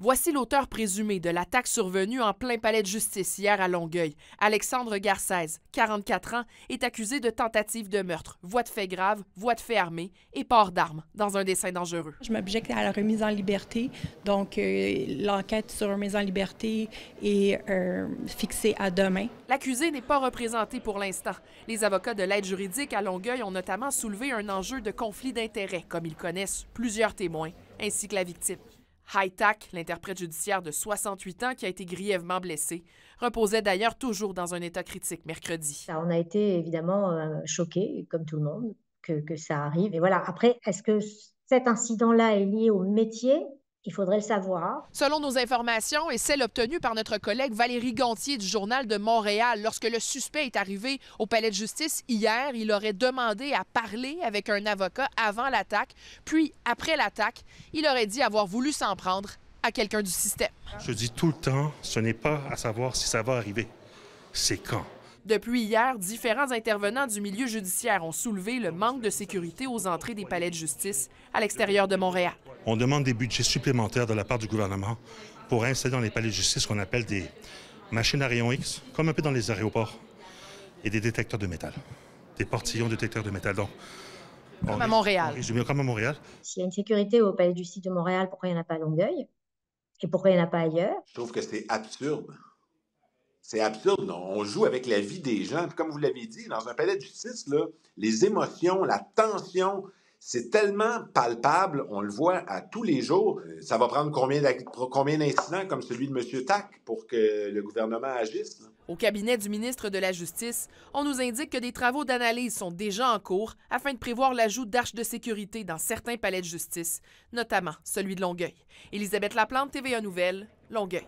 Voici l'auteur présumé de l'attaque survenue en plein palais de justice hier à Longueuil. Alexandre Garcès, 44 ans, est accusé de tentative de meurtre, voie de fait grave, voie de fait armée et port d'armes dans un dessin dangereux. Je m'objecte à la remise en liberté. Donc, euh, l'enquête sur remise en liberté est euh, fixée à demain. L'accusé n'est pas représenté pour l'instant. Les avocats de l'aide juridique à Longueuil ont notamment soulevé un enjeu de conflit d'intérêts, comme ils connaissent plusieurs témoins, ainsi que la victime l'interprète judiciaire de 68 ans qui a été grièvement blessé, reposait d'ailleurs toujours dans un état critique mercredi. On a été évidemment euh, choqués, comme tout le monde, que ça arrive. Et voilà, après, est-ce que cet incident-là est lié au métier faudrait le savoir. Selon nos informations, et celles obtenues par notre collègue Valérie Gontier du Journal de Montréal, lorsque le suspect est arrivé au palais de justice hier, il aurait demandé à parler avec un avocat avant l'attaque, puis après l'attaque, il aurait dit avoir voulu s'en prendre à quelqu'un du système. Je dis tout le temps, ce n'est pas à savoir si ça va arriver, c'est quand. Depuis hier, différents intervenants du milieu judiciaire ont soulevé le manque de sécurité aux entrées des palais de justice à l'extérieur de Montréal. On demande des budgets supplémentaires de la part du gouvernement pour installer dans les palais de justice ce qu'on appelle des machines à rayons X, comme un peu dans les aéroports, et des détecteurs de métal, des portillons détecteurs de métal. Donc, comme à Montréal. comme à Montréal. S'il y a une sécurité au palais de justice de Montréal, pourquoi il n'y en a pas à Longueuil? Et pourquoi il n'y en a pas ailleurs? Je trouve que c'est absurde c'est absurde. On joue avec la vie des gens. Puis comme vous l'avez dit, dans un palais de justice, là, les émotions, la tension, c'est tellement palpable. On le voit à tous les jours. Euh, ça va prendre combien d'incidents comme celui de M. Tac pour que le gouvernement agisse? Au cabinet du ministre de la Justice, on nous indique que des travaux d'analyse sont déjà en cours afin de prévoir l'ajout d'arches de sécurité dans certains palais de justice, notamment celui de Longueuil. Élisabeth Laplante, TVA Nouvelle, Longueuil.